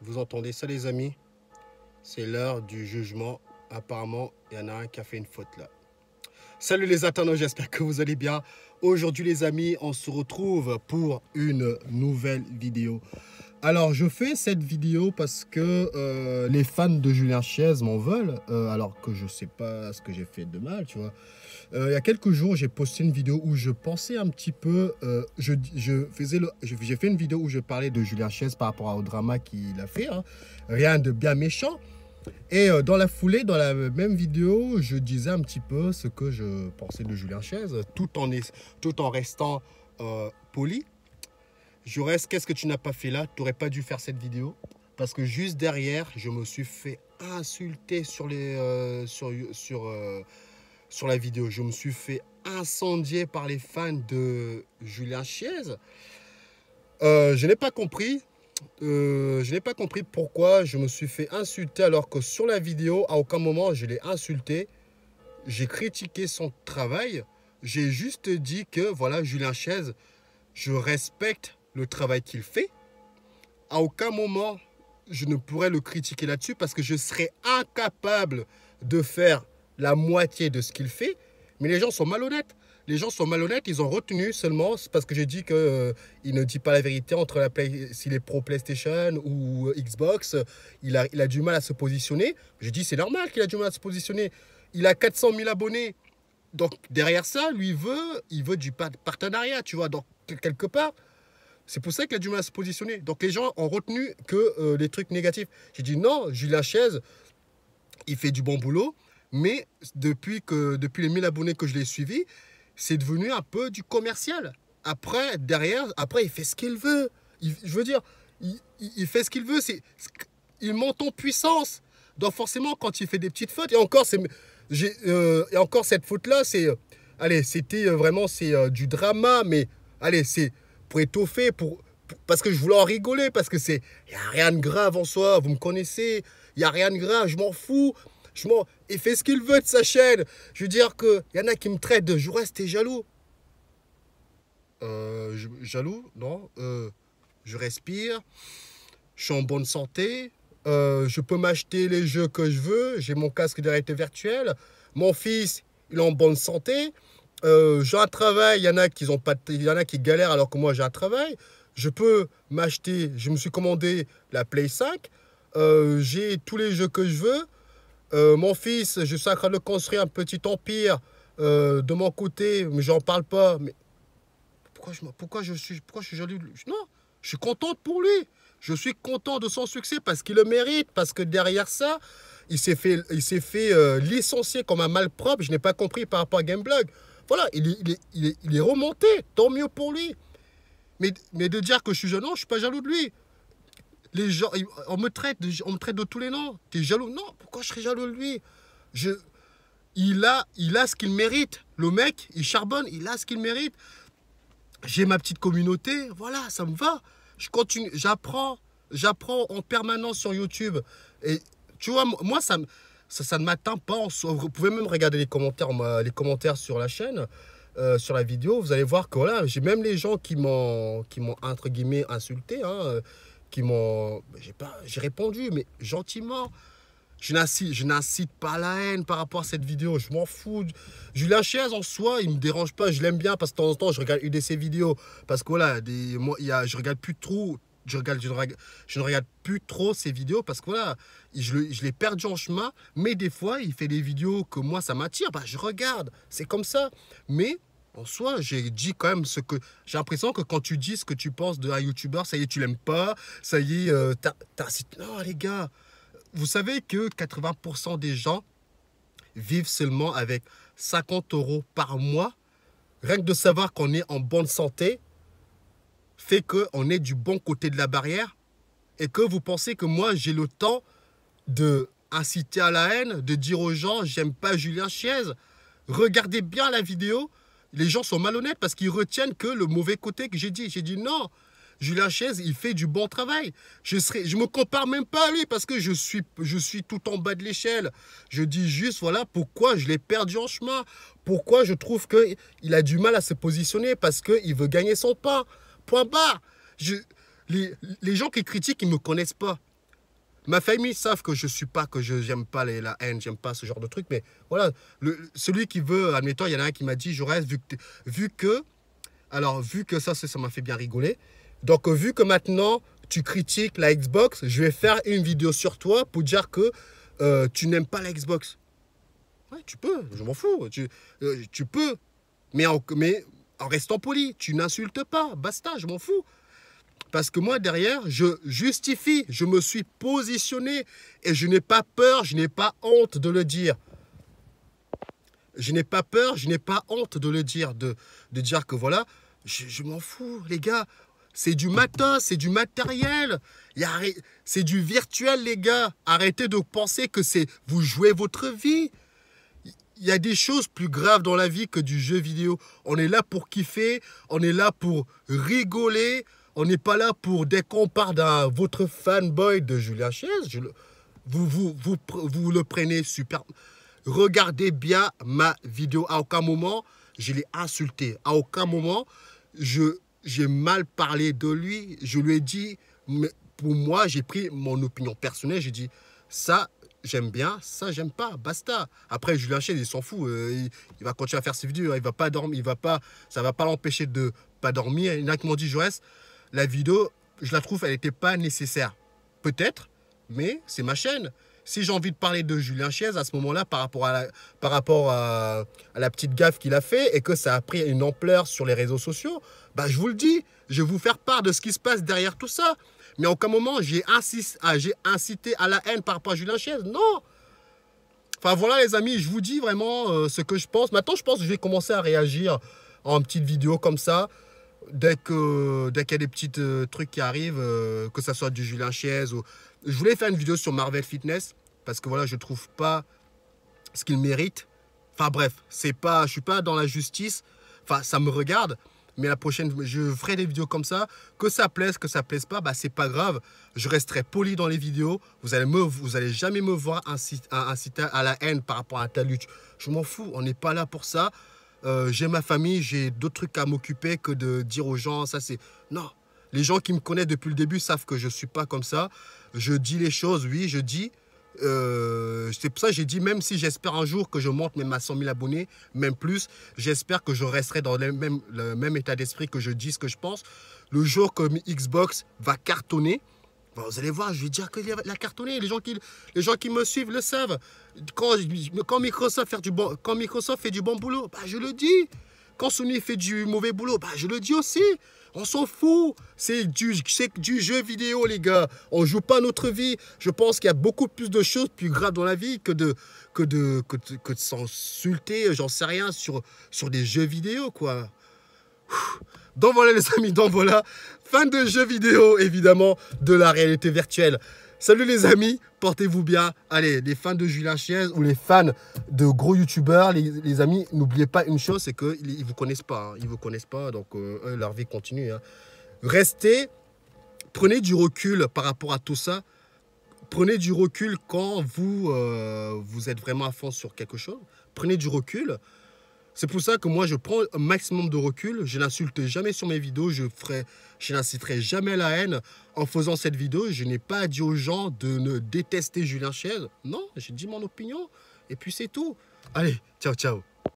Vous entendez ça, les amis C'est l'heure du jugement. Apparemment, il y en a un qui a fait une faute là. Salut les internautes, j'espère que vous allez bien. Aujourd'hui, les amis, on se retrouve pour une nouvelle vidéo. Alors, je fais cette vidéo parce que euh, les fans de Julien Chiez m'en veulent, euh, alors que je ne sais pas ce que j'ai fait de mal, tu vois. Euh, il y a quelques jours, j'ai posté une vidéo où je pensais un petit peu... je, j'ai fait une vidéo où je parlais de Julien Chiez par rapport au drama qu'il a fait. Hein. Rien de bien méchant. Et dans la foulée, dans la même vidéo, je disais un petit peu ce que je pensais de Julien Chiez, tout en restant poli reste. qu'est-ce que tu n'as pas fait là Tu n'aurais pas dû faire cette vidéo parce que juste derrière, je me suis fait insulter sur, les, euh, sur, sur, euh, sur la vidéo. Je me suis fait incendier par les fans de Julien Chiez. Euh, je n'ai pas compris. je n'ai pas compris pourquoi je me suis fait insulter alors que sur la vidéo, à aucun moment, je l'ai insulté. J'ai critiqué son travail. J'ai juste dit que, voilà, Julien Chiez, je respecte le travail qu'il fait, à aucun moment je ne pourrais le critiquer là-dessus parce que je serais incapable de faire la moitié de ce qu'il fait. Mais les gens sont malhonnêtes. Les gens sont malhonnêtes, ils ont retenu seulement parce que j'ai dit que euh, il ne dit pas la vérité entre la play, s'il est pro PlayStation ou euh, Xbox. Il a, il a du mal à se positionner. Je dis c'est normal qu'il a du mal à se positionner. Il a 400 mille abonnés. Donc derrière ça, lui veut, il veut du partenariat, tu vois. Donc quelque part, c'est pour ça qu'il a du mal à se positionner. Donc les gens ont retenu que euh, les trucs négatifs. J'ai dit non, Julien Lachaise, il fait du bon boulot, mais depuis, que, depuis les 1000 abonnés que je l'ai suivi, c'est devenu un peu du commercial. Après, derrière, après, il fait ce qu'il veut. je veux dire, il, fait ce qu'il veut. C'est, il monte en puissance. Donc forcément, quand il fait des petites fautes, et encore, c'est, euh, et encore cette faute-là, c'est, euh, allez, c'était vraiment c'est, du drama, mais allez, c'est pour étoffer, pour, parce que je voulais en rigoler, parce que c'est, il a rien de grave en soi, vous me connaissez, il n'y a rien de grave, je m'en fous. Je m'en, il fait ce qu'il veut de sa chaîne. Je veux dire qu'il y en a qui me traitent de reste jaloux. Euh, jaloux, non. Euh, je respire, je suis en bonne santé, euh, je peux m'acheter les jeux que je veux, j'ai mon casque de réalité virtuelle, mon fils, il est en bonne santé. Euh, j'ai un travail, il y en a qui ont pas, il y en a qui galèrent alors que moi j'ai un travail. Je peux m'acheter, je me suis commandé la Play 5. Euh, j'ai tous les jeux que je veux. Euh, mon fils, je suis en train de construire un petit empire de mon côté, mais j'en parle pas. Mais pourquoi je, pourquoi je suis, pourquoi je suis jaloux Non, je suis contente pour lui. Je suis content de son succès parce qu'il le mérite, parce que derrière ça, il s'est fait, il s'est fait licencier comme un malpropre. Je n'ai pas compris par rapport à Gameblog. Voilà, il est, il, est, remonté, tant mieux pour lui. Mais, mais de dire que je suis jaloux, je suis pas jaloux de lui. Les gens, on me traite, on me traite de tous les noms. T'es jaloux Non, pourquoi je serais jaloux de lui je, il, a, il a ce qu'il mérite. Le mec, il charbonne, il a ce qu'il mérite. J'ai ma petite communauté, voilà, ça me va. Je continue, j'apprends, j'apprends en permanence sur YouTube. Et tu vois, moi, ça me ça, ne m'atteint pas. Vous pouvez même regarder les commentaires, les commentaires sur la chaîne, euh, sur la vidéo. Vous allez voir que voilà, j'ai même les gens qui m'ont, qui m'ont entre guillemets insulté, hein, euh, qui m'ont, j'ai pas, j'ai répondu, mais gentiment. Je n'incite pas la haine par rapport à cette vidéo, je m'en fous. la chaise en soi, il me dérange pas, je l'aime bien parce que de temps en temps je regarde une de ses vidéos. Parce que voilà, des, moi, y a, je regarde plus trop, je, regarde, je, ne regarde, plus trop ses vidéos parce que voilà, je, les l'ai perdu en chemin. Mais des fois, il fait des vidéos que moi, ça m'attire. Bah, je regarde. C'est comme ça. Mais en soi, j'ai dit quand même ce que. J'ai l'impression que quand tu dis ce que tu penses d'un YouTuber, ça y est, tu l'aimes pas. Ça y est, euh, tu Non, les gars, vous savez que 80% des gens vivent seulement avec 50 euros par mois. Rien que de savoir qu'on est en bonne santé, fait qu'on est du bon côté de la barrière et que vous pensez que moi, j'ai le temps de inciter à la haine, de dire aux gens, j'aime pas Julien Chiez. Regardez bien la vidéo. Les gens sont malhonnêtes parce qu'ils retiennent que le mauvais côté que j'ai dit. J'ai dit non, Julien Chiez, il fait du bon travail. Je ne je me compare même pas à lui parce que je suis, je suis tout en bas de l'échelle. Je dis juste, voilà, pourquoi je l'ai perdu en chemin. Pourquoi je trouve qu'il a du mal à se positionner parce qu'il veut gagner son pain. Point barre. Je, les, gens qui critiquent, ils ne me connaissent pas. Ma famille savent que je ne suis pas, que je n'aime pas les, la haine, j'aime pas ce genre de truc. Mais voilà, celui qui veut, admettons, il y en a un qui m'a dit, je vu que, vu que, alors vu que ça, ça m'a fait bien rigoler. Donc euh, vu que maintenant, tu critiques la Xbox, je vais faire une vidéo sur toi pour dire que euh, tu n'aimes pas la Xbox. Ouais, tu peux, je m'en fous, tu, euh, peux. Mais, en, mais en restant poli. Tu n'insultes pas, basta, je m'en fous. Parce que moi, derrière, je justifie, je me suis positionné et je n'ai pas peur, je n'ai pas honte de le dire. Je n'ai pas peur, je n'ai pas honte de le dire, de, dire que voilà, je, m'en fous, les gars. C'est du matos, c'est du matériel. C'est du virtuel, les gars. Arrêtez de penser que c'est vous jouez votre vie il y a des choses plus graves dans la vie que du jeu vidéo. On est là pour kiffer, on est là pour rigoler, on n'est pas là pour, dès qu'on d'un votre fanboy de Julien Chies, je vous, vous, vous, le prenez super. Regardez bien ma vidéo. À aucun moment, je l'ai insulté. À aucun moment, j'ai mal parlé de lui. Je lui ai dit, mais pour moi, j'ai pris mon opinion personnelle. J'ai dit, ça, j'aime bien, ça j'aime pas, basta. Après Julien Chêne, il s'en fout, euh, il, va continuer à faire ses vidéos, hein, il va pas dormir, il va pas, ça va pas l'empêcher de pas dormir. Il y a dit Jaurès, la vidéo, je la trouve, elle n'était pas nécessaire. Peut-être, mais c'est ma chaîne. Si j'ai envie de parler de Julien Chiez à ce moment-là par rapport, à la, par rapport à, la petite gaffe qu'il a fait et que ça a pris une ampleur sur les réseaux sociaux, bah je vous le dis, je vais vous faire part de ce qui se passe derrière tout ça. Mais aucun moment, ah, j'ai incité à la haine par rapport à Julien Chiez. Non Enfin voilà les amis, je vous dis vraiment euh, ce que je pense. Maintenant, je pense que je vais commencer à réagir en petite vidéo comme ça. Dès qu'il dès qu y a des petits euh, trucs qui arrivent, euh, que ce soit du Julien Chiez ou... Je voulais faire une vidéo sur Marvel Fitness parce que voilà, je trouve pas ce qu'il mérite. Enfin bref, c'est pas, je suis pas dans la justice. Enfin, ça me regarde. Mais la prochaine, je ferai des vidéos comme ça. Que ça plaise, que ça plaise pas, bah, c'est pas grave. Je resterai poli dans les vidéos. Vous allez, me, vous allez jamais me voir inciter, à la haine par rapport à ta lutte. Je m'en fous, on n'est pas là pour ça. Euh, j'ai ma famille, j'ai d'autres trucs à m'occuper que de dire aux gens, ça c'est... Non, les gens qui me connaissent depuis le début savent que je ne suis pas comme ça. Je dis les choses, oui, je dis, euh, c'est pour ça que j'ai dit, même si j'espère un jour que je monte même à 100 000 abonnés, même plus, j'espère que je resterai dans le même, le même état d'esprit que je dis ce que je pense. Le jour que Xbox va cartonner, vous allez voir, je vais dire que la cartonner les gens qui, les gens qui me suivent le savent. Quand, Microsoft, fait du bon, quand Microsoft fait du bon boulot, bah, je le dis. Quand Sony fait du mauvais boulot, bah, je le dis aussi. On s'en fout. C'est du, jeu vidéo, les gars. On joue pas notre vie. Je pense qu'il y a beaucoup plus de choses plus graves dans la vie que de, que de, que de, s'insulter, j'en sais rien, sur, sur des jeux vidéo, quoi. Donc voilà, les amis, donc voilà. Fin de jeu vidéo, évidemment, de la réalité virtuelle. Salut les amis, portez-vous bien. Allez, les fans de Julien Chiez ou les fans de gros youtubeurs, les, amis, n'oubliez pas une chose, c'est qu'ils ne vous connaissent pas. Hein. Ils ne vous connaissent pas, donc euh, leur vie continue. Hein. Restez, prenez du recul par rapport à tout ça. Prenez du recul quand vous, euh, vous êtes vraiment à fond sur quelque chose. Prenez du recul. C'est pour ça que moi, je prends un maximum de recul. Je n'insulte jamais sur mes vidéos. Je, je n'inciterai jamais la haine. En faisant cette vidéo, je n'ai pas dit aux gens de ne détester Julien Chiez. Non, j'ai dit mon opinion. Et puis c'est tout. Allez, ciao, ciao.